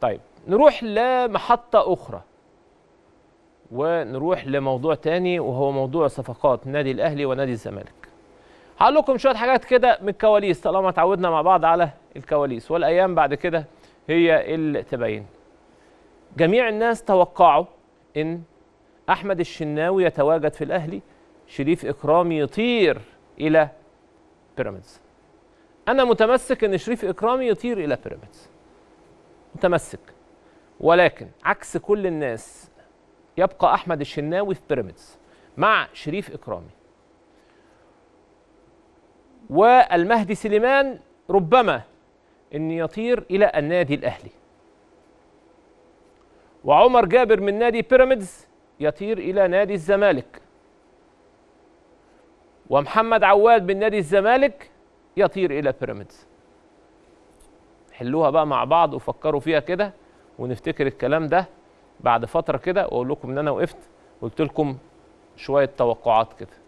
طيب نروح لمحطة أخرى ونروح لموضوع تاني وهو موضوع صفقات نادي الأهلي ونادي الزمالك هقول لكم شوية حاجات كده من الكواليس طالما اتعودنا مع بعض على الكواليس والأيام بعد كده هي اللي تبين جميع الناس توقعوا إن أحمد الشناوي يتواجد في الأهلي شريف إكرامي يطير إلى بيراميدز أنا متمسك إن شريف إكرامي يطير إلى بيراميدز متمسك ولكن عكس كل الناس يبقى احمد الشناوي في بيراميدز مع شريف اكرامي والمهدي سليمان ربما ان يطير الى النادي الاهلي وعمر جابر من نادي بيراميدز يطير الى نادي الزمالك ومحمد عواد من نادي الزمالك يطير الى بيراميدز حلوها بقى مع بعض وفكروا فيها كده ونفتكر الكلام ده بعد فتره كده واقول لكم ان انا وقفت قلت لكم شويه توقعات كده